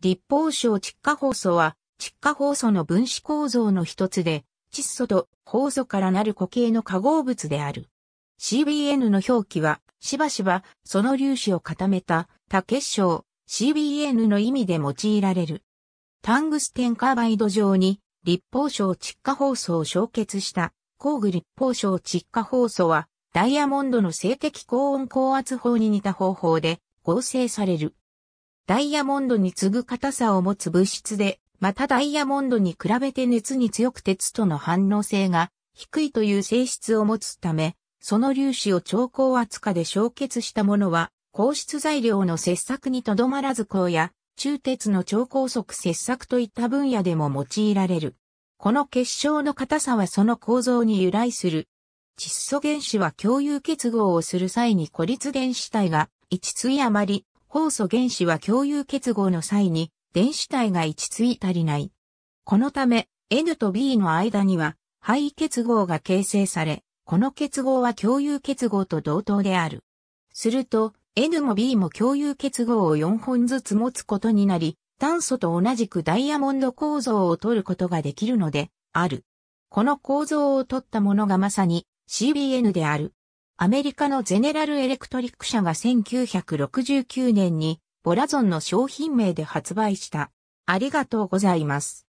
立法省窒化酵素は、窒化酵素の分子構造の一つで、窒素と酵素からなる固形の化合物である。CBN の表記は、しばしば、その粒子を固めた、多結晶、CBN の意味で用いられる。タングステンカーバイド上に、立法省窒化酵素を焼結した、工具立法省窒化酵素は、ダイヤモンドの静的高温高圧法に似た方法で、合成される。ダイヤモンドに次ぐ硬さを持つ物質で、またダイヤモンドに比べて熱に強く鉄との反応性が低いという性質を持つため、その粒子を超高圧化で焼結したものは、硬質材料の切削にとどまらず鋼や中鉄の超高速切削といった分野でも用いられる。この結晶の硬さはその構造に由来する。窒素原子は共有結合をする際に孤立電子体が一対余り酵素原子は共有結合の際に電子体が1つい足りない。このため N と B の間には肺結合が形成され、この結合は共有結合と同等である。すると N も B も共有結合を4本ずつ持つことになり、炭素と同じくダイヤモンド構造を取ることができるので、ある。この構造を取ったものがまさに CBN である。アメリカのゼネラルエレクトリック社が1969年にボラゾンの商品名で発売した。ありがとうございます。